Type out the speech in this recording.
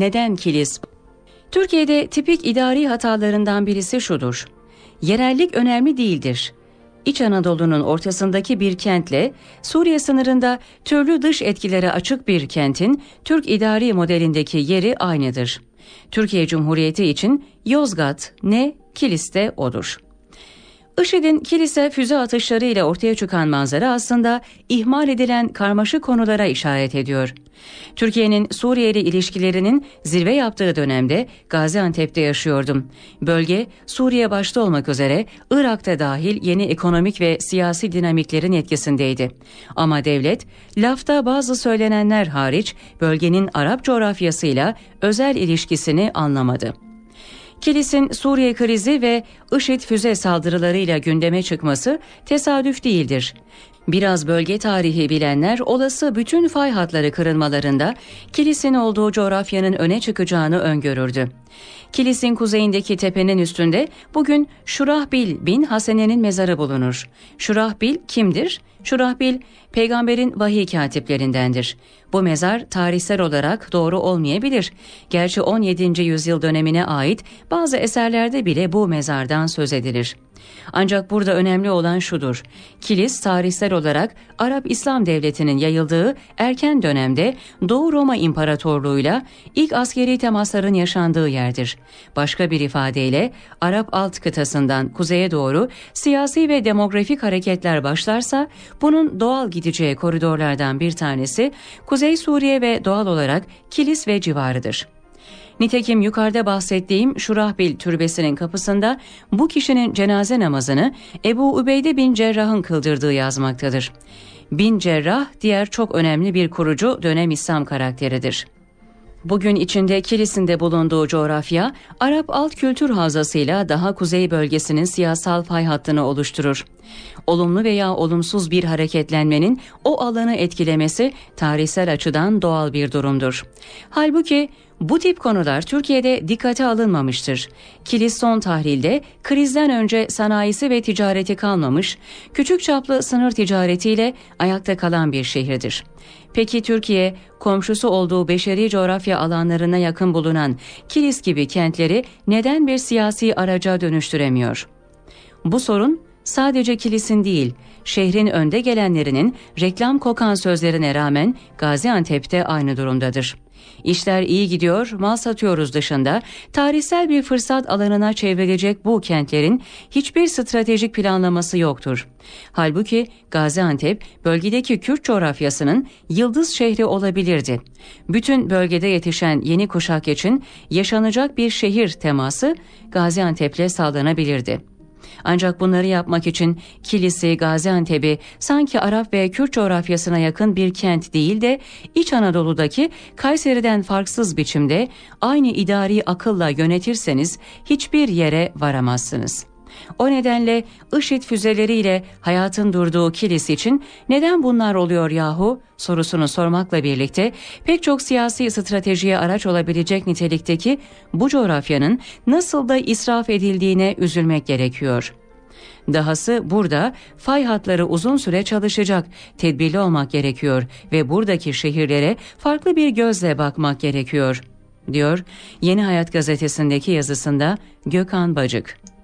neden kilis? Türkiye'de tipik idari hatalarından birisi şudur. Yerellik önemli değildir. İç Anadolu'nun ortasındaki bir kentle Suriye sınırında türlü dış etkilere açık bir kentin Türk idari modelindeki yeri aynıdır. Türkiye Cumhuriyeti için Yozgat ne Kiliste odur. IŞİD'in kilise füze atışları ile ortaya çıkan manzara aslında ihmal edilen karmaşık konulara işaret ediyor. Türkiye'nin Suriye ile ilişkilerinin zirve yaptığı dönemde Gaziantep'te yaşıyordum. Bölge Suriye başta olmak üzere Irak'ta dahil yeni ekonomik ve siyasi dinamiklerin etkisindeydi. Ama devlet lafta bazı söylenenler hariç bölgenin Arap coğrafyasıyla özel ilişkisini anlamadı. Kilis'in Suriye krizi ve IŞİD füze saldırılarıyla gündeme çıkması tesadüf değildir. Biraz bölge tarihi bilenler olası bütün fay hatları kırılmalarında Kilis'in olduğu coğrafyanın öne çıkacağını öngörürdü. Kilis'in kuzeyindeki tepenin üstünde bugün Şurahbil bin Hasene'nin mezarı bulunur. Şurahbil kimdir? Şurahbil peygamberin vahiy katiplerindendir. Bu mezar tarihsel olarak doğru olmayabilir. Gerçi 17. yüzyıl dönemine ait bazı eserlerde bile bu mezardan söz edilir. Ancak burada önemli olan şudur. Kilis tarihsel olarak Arap İslam Devleti'nin yayıldığı erken dönemde Doğu Roma İmparatorluğu'yla ilk askeri temasların yaşandığı yerdir. Başka bir ifadeyle Arap alt kıtasından kuzeye doğru siyasi ve demografik hareketler başlarsa bunun doğal gideceği koridorlardan bir tanesi Kuzey Suriye ve doğal olarak Kilis ve civarıdır. Nitekim yukarıda bahsettiğim Şurahbil türbesinin kapısında bu kişinin cenaze namazını Ebu Übeyde bin Cerrah'ın kıldırdığı yazmaktadır. Bin Cerrah diğer çok önemli bir kurucu dönem İslam karakteridir. Bugün içinde kilisinde bulunduğu coğrafya, Arap alt kültür havzasıyla daha kuzey bölgesinin siyasal fay hattını oluşturur. Olumlu veya olumsuz bir hareketlenmenin o alanı etkilemesi tarihsel açıdan doğal bir durumdur. Halbuki bu tip konular Türkiye'de dikkate alınmamıştır. Kilis son tahlilde krizden önce sanayisi ve ticareti kalmamış, küçük çaplı sınır ticaretiyle ayakta kalan bir şehirdir. Peki Türkiye, komşusu olduğu beşeri coğrafya alanlarına yakın bulunan Kilis gibi kentleri neden bir siyasi araca dönüştüremiyor? Bu sorun sadece kilisin değil, şehrin önde gelenlerinin reklam kokan sözlerine rağmen Gaziantep'te aynı durumdadır. İşler iyi gidiyor, mal satıyoruz dışında tarihsel bir fırsat alanına çevrilecek bu kentlerin hiçbir stratejik planlaması yoktur. Halbuki Gaziantep bölgedeki Kürt coğrafyasının yıldız şehri olabilirdi. Bütün bölgede yetişen yeni kuşak için yaşanacak bir şehir teması Gaziantep'le sağlanabilirdi. Ancak bunları yapmak için Kilisi, Gaziantep'i sanki Arap ve Kürt coğrafyasına yakın bir kent değil de İç Anadolu'daki Kayseri'den farksız biçimde aynı idari akılla yönetirseniz hiçbir yere varamazsınız.'' O nedenle IŞİD füzeleriyle hayatın durduğu kilis için neden bunlar oluyor yahu sorusunu sormakla birlikte pek çok siyasi stratejiye araç olabilecek nitelikteki bu coğrafyanın nasıl da israf edildiğine üzülmek gerekiyor.'' Dahası burada fay hatları uzun süre çalışacak, tedbirli olmak gerekiyor ve buradaki şehirlere farklı bir gözle bakmak gerekiyor, diyor Yeni Hayat gazetesindeki yazısında Gökhan Bacık.